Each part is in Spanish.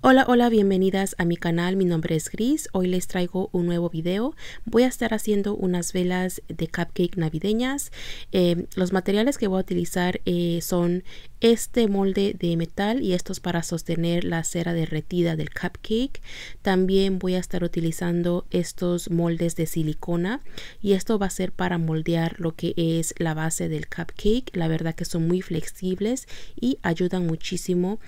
Hola, hola, bienvenidas a mi canal, mi nombre es Gris, hoy les traigo un nuevo video, voy a estar haciendo unas velas de cupcake navideñas, eh, los materiales que voy a utilizar eh, son este molde de metal y estos para sostener la cera derretida del cupcake, también voy a estar utilizando estos moldes de silicona y esto va a ser para moldear lo que es la base del cupcake, la verdad que son muy flexibles y ayudan muchísimo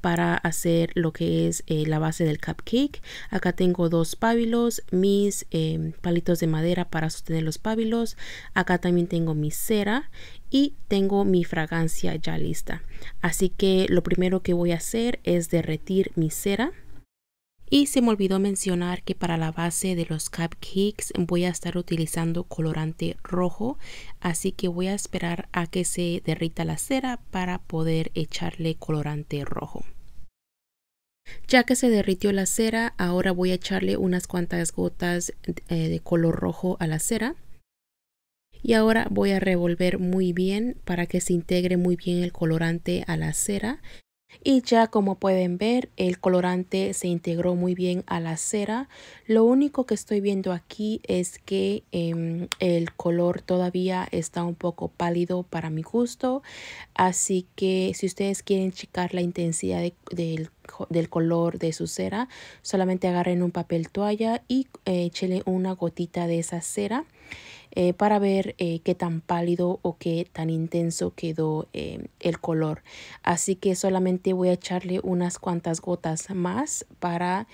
para hacer lo que es eh, la base del cupcake. Acá tengo dos pábilos, mis eh, palitos de madera para sostener los pábilos. Acá también tengo mi cera y tengo mi fragancia ya lista. Así que lo primero que voy a hacer es derretir mi cera. Y se me olvidó mencionar que para la base de los cupcakes voy a estar utilizando colorante rojo, así que voy a esperar a que se derrita la cera para poder echarle colorante rojo. Ya que se derritió la cera, ahora voy a echarle unas cuantas gotas eh, de color rojo a la cera. Y ahora voy a revolver muy bien para que se integre muy bien el colorante a la cera y ya como pueden ver el colorante se integró muy bien a la cera lo único que estoy viendo aquí es que em, el color todavía está un poco pálido para mi gusto así que si ustedes quieren checar la intensidad del, color de su cera solamente agarren un papel toalla y echenle eh, una gotita de esa cera eh, para ver eh, qué tan pálido o qué tan intenso quedó eh, el color así que solamente voy a echarle unas cuantas gotas más para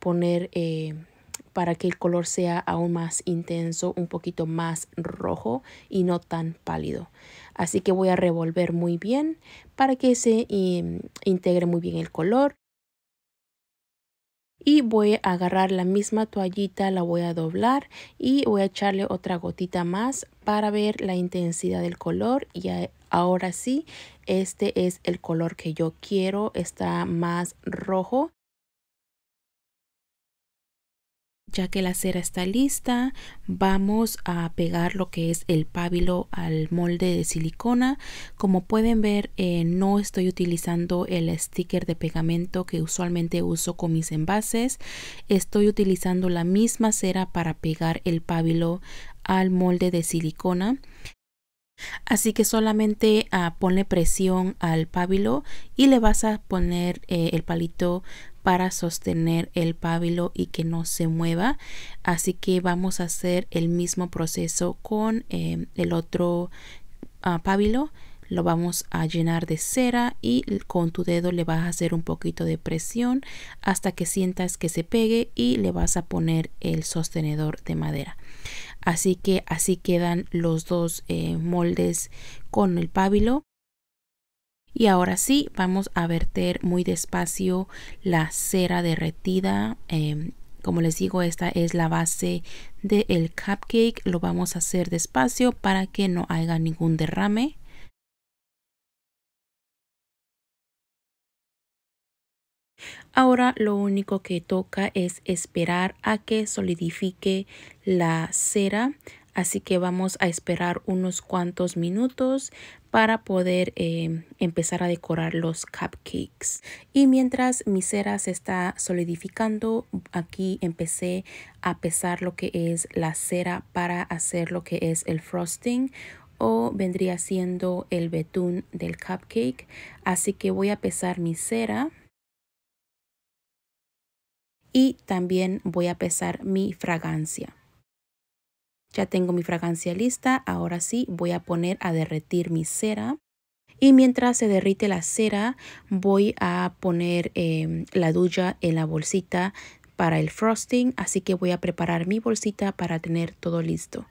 poner para que el color sea aún más intenso, un poquito más rojo y no tan pálido. Así que voy a revolver muy bien para que se integre muy bien el color y voy a agarrar la misma toallita, la voy a doblar y voy a echarle otra gotita más para ver la intensidad del color y ahora sí, este es el color que yo quiero, está más rojo. Ya que la cera está lista, vamos a pegar lo que es el pábilo al molde de silicona. Como pueden ver, eh, no estoy utilizando el sticker de pegamento que usualmente uso con mis envases. Estoy utilizando la misma cera para pegar el pábilo al molde de silicona. Así que solamente ah, pone presión al pábilo y le vas a poner eh, el palito para sostener el pábilo y que no se mueva así que vamos a hacer el mismo proceso con em, el otro ah, pábilo lo vamos a llenar de cera y con tu dedo le vas a hacer un poquito de presión hasta que sientas que se pegue y le vas a poner el sostenedor de madera así que así quedan los dos eh, moldes con el pábilo y ahora sí, vamos a verter muy despacio la cera derretida. Em, como les digo, esta es la base del cupcake. Lo vamos a hacer despacio para que no haya ningún derrame. Ahora lo único que toca es esperar a que solidifique la cera. Así que vamos a esperar unos cuantos minutos para poder eh, empezar a decorar los cupcakes. Y mientras mi cera se está solidificando, aquí empecé a pesar lo que es la cera para hacer lo que es el frosting o vendría siendo el betún del cupcake. Así que voy a pesar mi cera. Y también voy a pesar mi fragancia. Ya tengo mi fragancia lista, ahora sí voy a poner a derretir mi cera. Y mientras se derrite la cera, voy a poner em, la duya en la bolsita para el frosting. Así que voy a preparar mi bolsita para tener todo listo.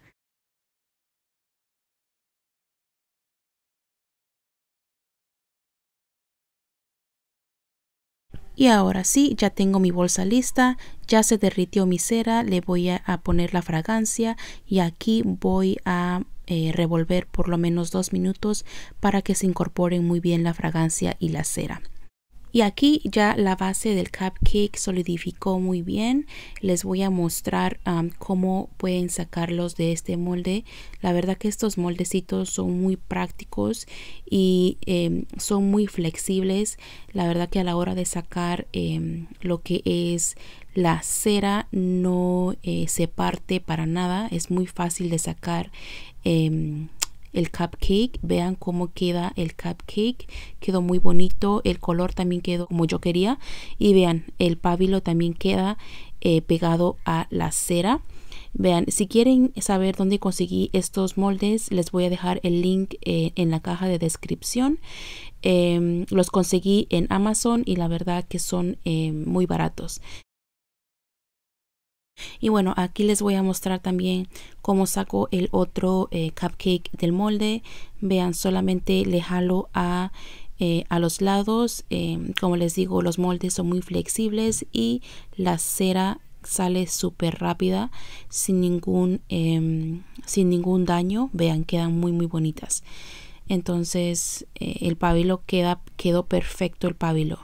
Y ahora sí, ya tengo mi bolsa lista, ya se derritió mi cera, le voy a, poner la fragancia y aquí voy a eh, revolver por lo menos dos minutos para que se incorporen muy bien la fragancia y la cera y aquí ya la base del cupcake solidificó muy bien les voy a mostrar cómo pueden sacarlos de este molde la verdad que estos moldecitos son muy prácticos y em, son muy flexibles la verdad que a la hora de sacar em, lo que es la cera no eh, se parte para nada es muy fácil de sacar em, el cupcake. Vean cómo queda el cupcake. Quedó muy bonito. El color también quedó como yo quería. Y vean, el pábilo también queda eh, pegado a la cera. Vean, si quieren saber dónde conseguí estos moldes, les voy a dejar el link eh, en la caja de descripción. Em, los conseguí en Amazon y la verdad que son eh, muy baratos y bueno aquí les voy a mostrar también cómo saco el otro eh, cupcake del molde vean solamente le jalo a eh, los lados em, como les digo los moldes son muy flexibles y la cera sale súper rápida sin ningún em, sin ningún daño vean quedan muy muy bonitas entonces eh, el pabilo queda quedó perfecto el pabilo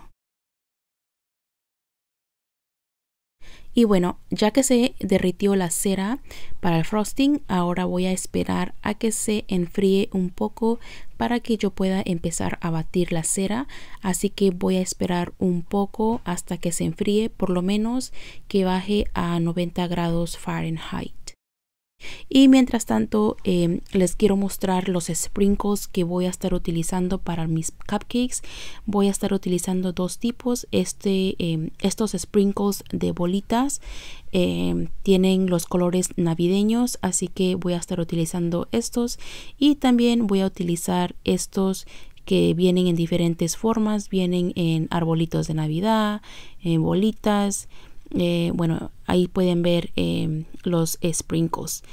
Y bueno, ya que se derritió la cera para el frosting, ahora voy a esperar a que se enfríe un poco para que yo pueda empezar a batir la cera. Así que voy a esperar un poco hasta que se enfríe, por lo menos que baje a 90 grados Fahrenheit y mientras tanto em, les quiero mostrar los sprinkles que voy a estar utilizando para mis cupcakes voy a estar utilizando dos tipos este em, estos sprinkles de bolitas em, tienen los colores navideños así que voy a estar utilizando estos y también voy a utilizar estos que vienen en diferentes formas vienen en arbolitos de navidad en bolitas eh, bueno, ahí pueden ver eh, los sprinkles.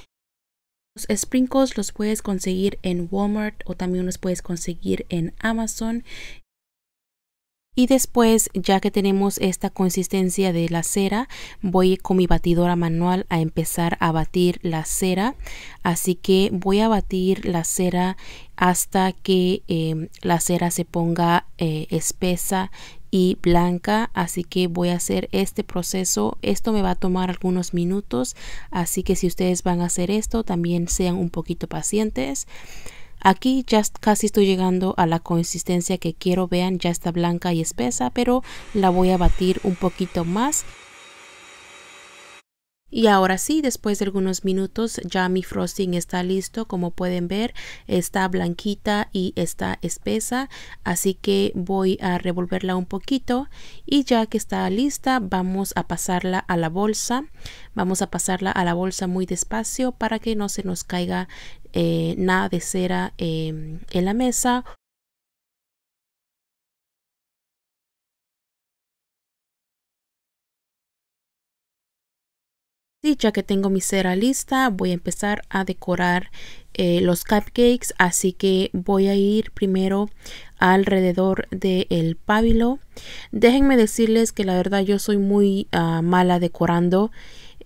Los sprinkles los puedes conseguir en Walmart o también los puedes conseguir en Amazon. Y después, ya que tenemos esta consistencia de la cera, voy con mi batidora manual a empezar a batir la cera. Así que voy a batir la cera hasta que eh, la cera se ponga espesa y blanca así que voy a hacer este proceso esto me va a tomar algunos minutos así que si ustedes van a hacer esto también sean un poquito pacientes Aquí ya casi estoy llegando a la consistencia que quiero, vean ya está blanca y espesa, pero la voy a batir un poquito más. Y ahora sí, después de algunos minutos ya mi frosting está listo. Como pueden ver, está blanquita y está espesa. Así que voy a revolverla un poquito. Y ya que está lista, vamos a pasarla a la bolsa. Vamos a pasarla a la bolsa muy despacio para que no se nos caiga eh, nada de cera em, en la mesa ya que tengo mi cera lista voy a empezar a decorar eh, los cupcakes así que voy a ir primero alrededor del pábilo déjenme decirles que la verdad yo soy muy ah, mala decorando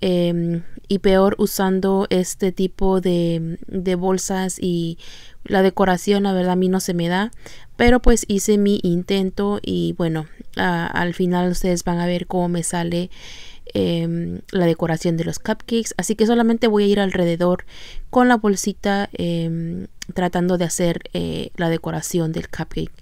em, y peor usando este tipo de, bolsas y la decoración la verdad a mí no se me da pero pues hice mi intento y bueno ah, al final ustedes van a ver cómo me sale Em, la decoración de los cupcakes. Así que solamente voy a ir alrededor con la bolsita em, tratando de hacer eh, la decoración del cupcake.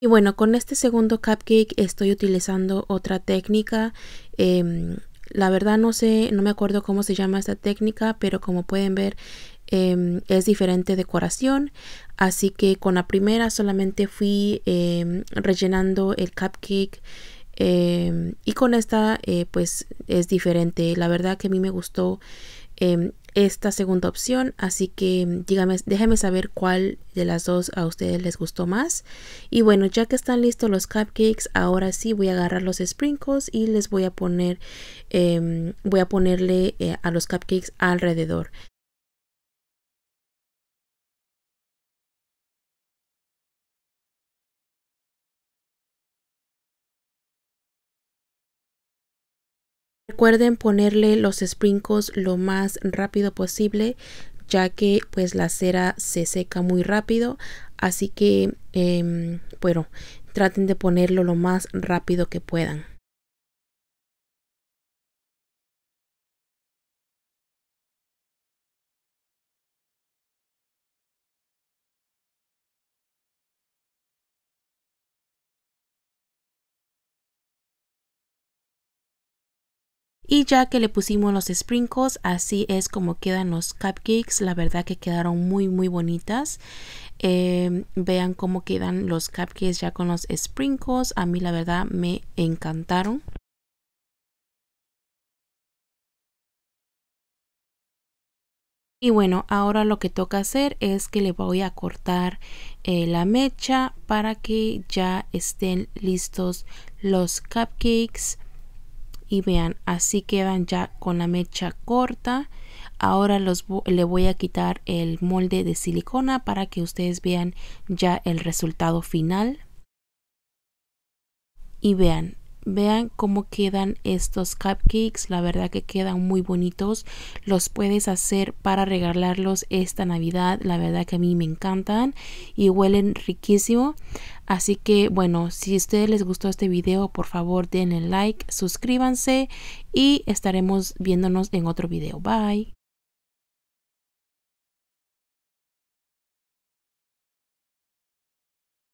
Y bueno, con este segundo cupcake estoy utilizando otra técnica. Em, la verdad no sé, no me acuerdo cómo se llama esta técnica, pero como pueden ver Em, es diferente decoración así que con la primera solamente fui em, rellenando el cupcake em, y con esta eh, pues es diferente la verdad que a mí me gustó esta segunda opción así que dígame, déjenme saber cuál de las dos a ustedes les gustó más y bueno ya que están listos los cupcakes ahora sí voy a agarrar los sprinkles y les voy a poner voy a ponerle eh, a los cupcakes alrededor Recuerden ponerle los sprinkles lo más rápido posible ya que pues la cera se seca muy rápido así que em, bueno traten de ponerlo lo más rápido que puedan Y ya que le pusimos los sprinkles, así es como quedan los cupcakes. La verdad que quedaron muy muy bonitas. Em, vean cómo quedan los cupcakes ya con los sprinkles. A mí la verdad me encantaron. Y bueno, ahora lo que toca hacer es que le voy a cortar eh, la mecha para que ya estén listos los cupcakes y vean así quedan ya con la mecha corta ahora los, le voy a quitar el molde de silicona para que ustedes vean ya el resultado final y vean Vean cómo quedan estos cupcakes, la verdad que quedan muy bonitos. Los puedes hacer para regalarlos esta Navidad, la verdad que a mí me encantan y huelen riquísimo. Así que bueno, si a ustedes les gustó este video, por favor denle like, suscríbanse y estaremos viéndonos en otro video. Bye.